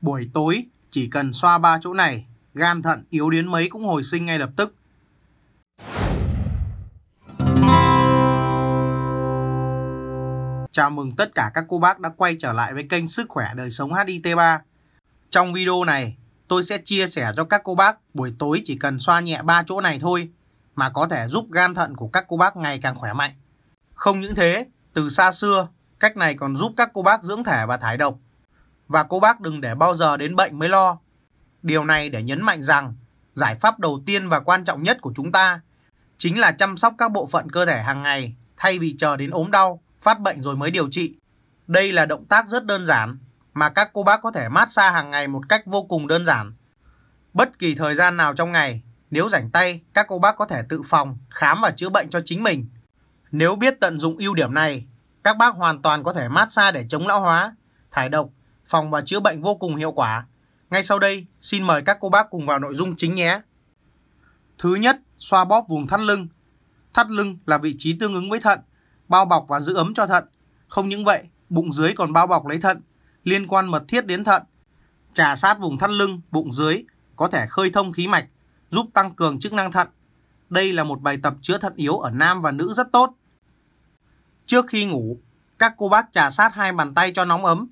Buổi tối chỉ cần xoa ba chỗ này, gan thận yếu đến mấy cũng hồi sinh ngay lập tức. Chào mừng tất cả các cô bác đã quay trở lại với kênh Sức Khỏe Đời Sống HIT3. Trong video này, tôi sẽ chia sẻ cho các cô bác buổi tối chỉ cần xoa nhẹ ba chỗ này thôi mà có thể giúp gan thận của các cô bác ngày càng khỏe mạnh. Không những thế, từ xa xưa, cách này còn giúp các cô bác dưỡng thể và thải độc và cô bác đừng để bao giờ đến bệnh mới lo. Điều này để nhấn mạnh rằng giải pháp đầu tiên và quan trọng nhất của chúng ta chính là chăm sóc các bộ phận cơ thể hàng ngày thay vì chờ đến ốm đau, phát bệnh rồi mới điều trị. Đây là động tác rất đơn giản mà các cô bác có thể mát xa hàng ngày một cách vô cùng đơn giản. Bất kỳ thời gian nào trong ngày, nếu rảnh tay, các cô bác có thể tự phòng, khám và chữa bệnh cho chính mình. Nếu biết tận dụng ưu điểm này, các bác hoàn toàn có thể mát xa để chống lão hóa, thải độc phòng và chữa bệnh vô cùng hiệu quả. Ngay sau đây, xin mời các cô bác cùng vào nội dung chính nhé. Thứ nhất, xoa bóp vùng thắt lưng. Thắt lưng là vị trí tương ứng với thận, bao bọc và giữ ấm cho thận. Không những vậy, bụng dưới còn bao bọc lấy thận, liên quan mật thiết đến thận. Trà sát vùng thắt lưng, bụng dưới có thể khơi thông khí mạch, giúp tăng cường chức năng thận. Đây là một bài tập chữa thận yếu ở nam và nữ rất tốt. Trước khi ngủ, các cô bác trà sát hai bàn tay cho nóng ấm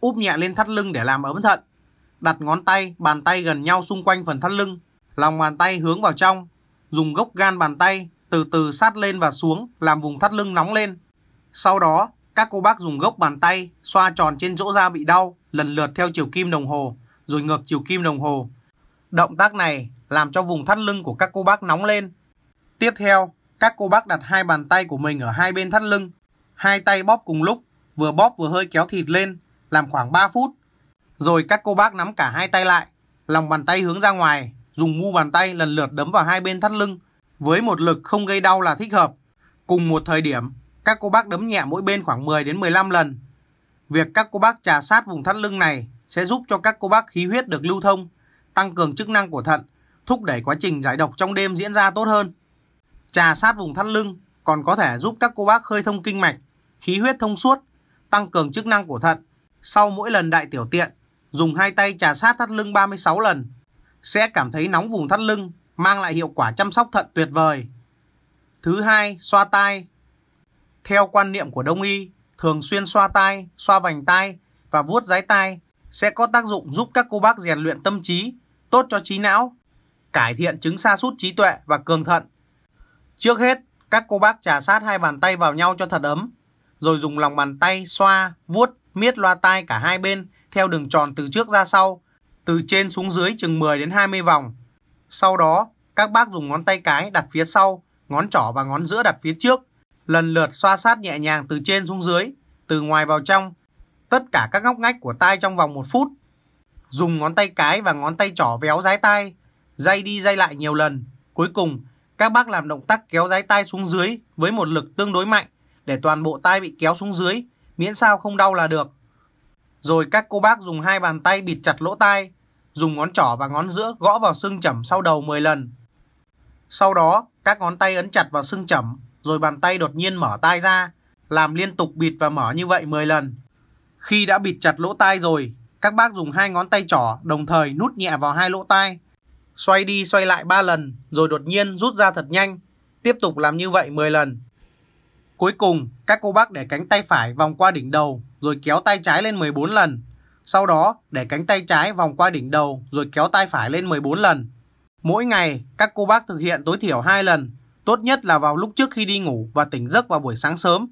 úp nhẹ lên thắt lưng để làm ấm thận. Đặt ngón tay, bàn tay gần nhau xung quanh phần thắt lưng, lòng bàn tay hướng vào trong, dùng gốc gan bàn tay từ từ sát lên và xuống làm vùng thắt lưng nóng lên. Sau đó, các cô bác dùng gốc bàn tay xoa tròn trên chỗ da bị đau lần lượt theo chiều kim đồng hồ rồi ngược chiều kim đồng hồ. Động tác này làm cho vùng thắt lưng của các cô bác nóng lên. Tiếp theo, các cô bác đặt hai bàn tay của mình ở hai bên thắt lưng, hai tay bóp cùng lúc, vừa bóp vừa hơi kéo thịt lên, làm khoảng 3 phút. Rồi các cô bác nắm cả hai tay lại, lòng bàn tay hướng ra ngoài, dùng mu bàn tay lần lượt đấm vào hai bên thắt lưng, với một lực không gây đau là thích hợp. Cùng một thời điểm, các cô bác đấm nhẹ mỗi bên khoảng 10 đến 15 lần. Việc các cô bác trà sát vùng thắt lưng này sẽ giúp cho các cô bác khí huyết được lưu thông, tăng cường chức năng của thận, thúc đẩy quá trình giải độc trong đêm diễn ra tốt hơn. Trà sát vùng thắt lưng còn có thể giúp các cô bác khơi thông kinh mạch, khí huyết thông suốt, tăng cường chức năng của thận, sau mỗi lần đại tiểu tiện, dùng hai tay trà sát thắt lưng 36 lần, sẽ cảm thấy nóng vùng thắt lưng, mang lại hiệu quả chăm sóc thận tuyệt vời. Thứ hai, xoa tai. Theo quan niệm của Đông y, thường xuyên xoa tai, xoa vành tai và vuốt dái tai sẽ có tác dụng giúp các cô bác rèn luyện tâm trí, tốt cho trí não, cải thiện chứng sa sút trí tuệ và cường thận. Trước hết, các cô bác trà sát hai bàn tay vào nhau cho thật ấm rồi dùng lòng bàn tay xoa, vuốt, miết loa tai cả hai bên theo đường tròn từ trước ra sau, từ trên xuống dưới chừng 10 đến 20 vòng. Sau đó, các bác dùng ngón tay cái đặt phía sau, ngón trỏ và ngón giữa đặt phía trước, lần lượt xoa sát nhẹ nhàng từ trên xuống dưới, từ ngoài vào trong, tất cả các ngóc ngách của tai trong vòng 1 phút. Dùng ngón tay cái và ngón tay trỏ véo dái tai, dây đi dây lại nhiều lần. Cuối cùng, các bác làm động tác kéo dái tai xuống dưới với một lực tương đối mạnh để toàn bộ tay bị kéo xuống dưới, miễn sao không đau là được. Rồi các cô bác dùng hai bàn tay bịt chặt lỗ tai, dùng ngón trỏ và ngón giữa gõ vào xương chẩm sau đầu 10 lần. Sau đó, các ngón tay ấn chặt vào xương chẩm, rồi bàn tay đột nhiên mở tai ra, làm liên tục bịt và mở như vậy 10 lần. Khi đã bịt chặt lỗ tai rồi, các bác dùng hai ngón tay trỏ đồng thời nút nhẹ vào hai lỗ tai, xoay đi xoay lại 3 lần rồi đột nhiên rút ra thật nhanh, tiếp tục làm như vậy 10 lần. Cuối cùng, các cô bác để cánh tay phải vòng qua đỉnh đầu rồi kéo tay trái lên 14 lần. Sau đó, để cánh tay trái vòng qua đỉnh đầu rồi kéo tay phải lên 14 lần. Mỗi ngày, các cô bác thực hiện tối thiểu 2 lần, tốt nhất là vào lúc trước khi đi ngủ và tỉnh giấc vào buổi sáng sớm.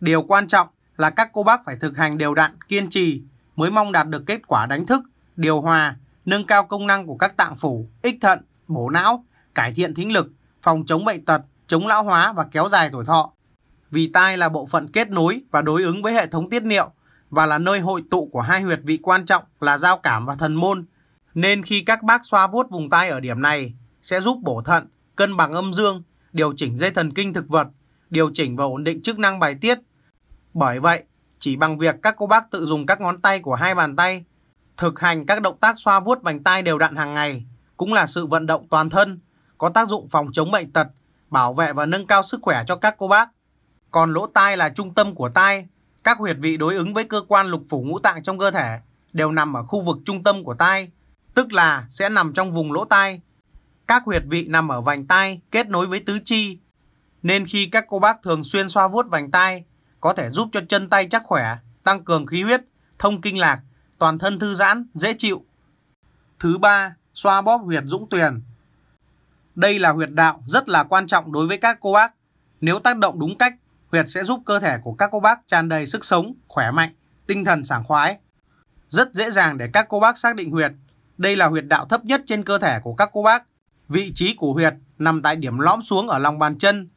Điều quan trọng là các cô bác phải thực hành đều đặn, kiên trì mới mong đạt được kết quả đánh thức, điều hòa, nâng cao công năng của các tạng phủ, ích thận, bổ não, cải thiện thính lực, phòng chống bệnh tật, chống lão hóa và kéo dài tuổi thọ vì tai là bộ phận kết nối và đối ứng với hệ thống tiết niệu và là nơi hội tụ của hai huyệt vị quan trọng là giao cảm và thần môn. Nên khi các bác xoa vuốt vùng tai ở điểm này sẽ giúp bổ thận, cân bằng âm dương, điều chỉnh dây thần kinh thực vật, điều chỉnh và ổn định chức năng bài tiết. Bởi vậy, chỉ bằng việc các cô bác tự dùng các ngón tay của hai bàn tay thực hành các động tác xoa vuốt vành tai đều đặn hàng ngày cũng là sự vận động toàn thân có tác dụng phòng chống bệnh tật, bảo vệ và nâng cao sức khỏe cho các cô bác. Còn lỗ tai là trung tâm của tai, các huyệt vị đối ứng với cơ quan lục phủ ngũ tạng trong cơ thể đều nằm ở khu vực trung tâm của tai, tức là sẽ nằm trong vùng lỗ tai. Các huyệt vị nằm ở vành tai kết nối với tứ chi, nên khi các cô bác thường xuyên xoa vuốt vành tai, có thể giúp cho chân tay chắc khỏe, tăng cường khí huyết, thông kinh lạc, toàn thân thư giãn, dễ chịu. Thứ ba, xoa bóp huyệt dũng tuyền. Đây là huyệt đạo rất là quan trọng đối với các cô bác. Nếu tác động đúng cách Việt sẽ giúp cơ thể của các cô bác tràn đầy sức sống, khỏe mạnh, tinh thần sảng khoái. Rất dễ dàng để các cô bác xác định huyệt. Đây là huyệt đạo thấp nhất trên cơ thể của các cô bác. Vị trí của huyệt nằm tại điểm lõm xuống ở lòng bàn chân.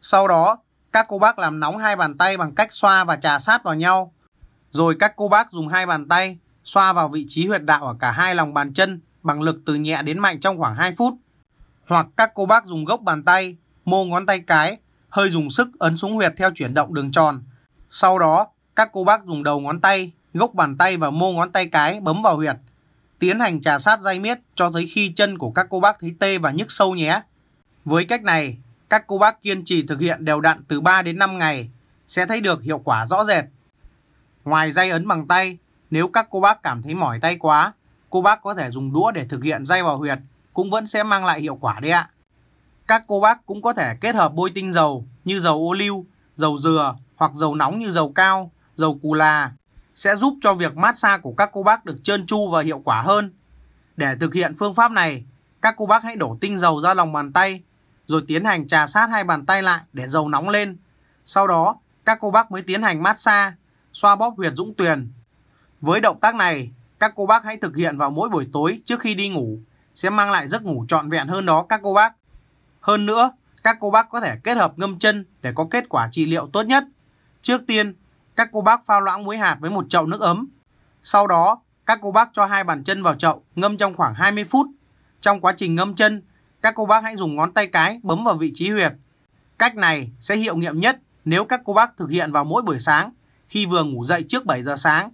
Sau đó, các cô bác làm nóng hai bàn tay bằng cách xoa và trà sát vào nhau. Rồi các cô bác dùng hai bàn tay xoa vào vị trí huyệt đạo ở cả hai lòng bàn chân bằng lực từ nhẹ đến mạnh trong khoảng 2 phút. Hoặc các cô bác dùng gốc bàn tay, mô ngón tay cái hơi dùng sức ấn xuống huyệt theo chuyển động đường tròn. Sau đó, các cô bác dùng đầu ngón tay, gốc bàn tay và mô ngón tay cái bấm vào huyệt. Tiến hành trà sát dây miết cho tới khi chân của các cô bác thấy tê và nhức sâu nhé. Với cách này, các cô bác kiên trì thực hiện đều đặn từ 3 đến 5 ngày sẽ thấy được hiệu quả rõ rệt. Ngoài dây ấn bằng tay, nếu các cô bác cảm thấy mỏi tay quá, cô bác có thể dùng đũa để thực hiện dây vào huyệt cũng vẫn sẽ mang lại hiệu quả đấy ạ. Các cô bác cũng có thể kết hợp bôi tinh dầu như dầu ô liu, dầu dừa hoặc dầu nóng như dầu cao, dầu cù là sẽ giúp cho việc massage của các cô bác được trơn tru và hiệu quả hơn. Để thực hiện phương pháp này, các cô bác hãy đổ tinh dầu ra lòng bàn tay rồi tiến hành trà sát hai bàn tay lại để dầu nóng lên. Sau đó, các cô bác mới tiến hành massage, xoa bóp huyệt dũng tuyền. Với động tác này, các cô bác hãy thực hiện vào mỗi buổi tối trước khi đi ngủ, sẽ mang lại giấc ngủ trọn vẹn hơn đó các cô bác. Hơn nữa, các cô bác có thể kết hợp ngâm chân để có kết quả trị liệu tốt nhất. Trước tiên, các cô bác pha loãng muối hạt với một chậu nước ấm. Sau đó, các cô bác cho hai bàn chân vào chậu ngâm trong khoảng 20 phút. Trong quá trình ngâm chân, các cô bác hãy dùng ngón tay cái bấm vào vị trí huyệt. Cách này sẽ hiệu nghiệm nhất nếu các cô bác thực hiện vào mỗi buổi sáng khi vừa ngủ dậy trước 7 giờ sáng.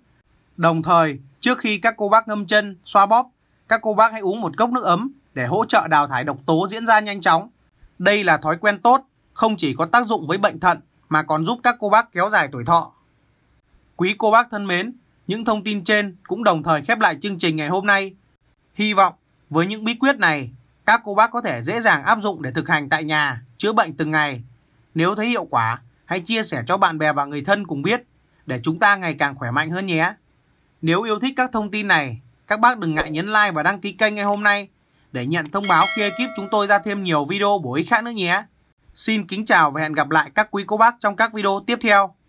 Đồng thời, trước khi các cô bác ngâm chân, xoa bóp, các cô bác hãy uống một cốc nước ấm để hỗ trợ đào thải độc tố diễn ra nhanh chóng. Đây là thói quen tốt, không chỉ có tác dụng với bệnh thận mà còn giúp các cô bác kéo dài tuổi thọ. Quý cô bác thân mến, những thông tin trên cũng đồng thời khép lại chương trình ngày hôm nay. Hy vọng với những bí quyết này, các cô bác có thể dễ dàng áp dụng để thực hành tại nhà, chữa bệnh từng ngày. Nếu thấy hiệu quả, hãy chia sẻ cho bạn bè và người thân cùng biết để chúng ta ngày càng khỏe mạnh hơn nhé. Nếu yêu thích các thông tin này, các bác đừng ngại nhấn like và đăng ký kênh ngày hôm nay để nhận thông báo khi ekip chúng tôi ra thêm nhiều video bổ ích khác nữa nhé. Xin kính chào và hẹn gặp lại các quý cô bác trong các video tiếp theo.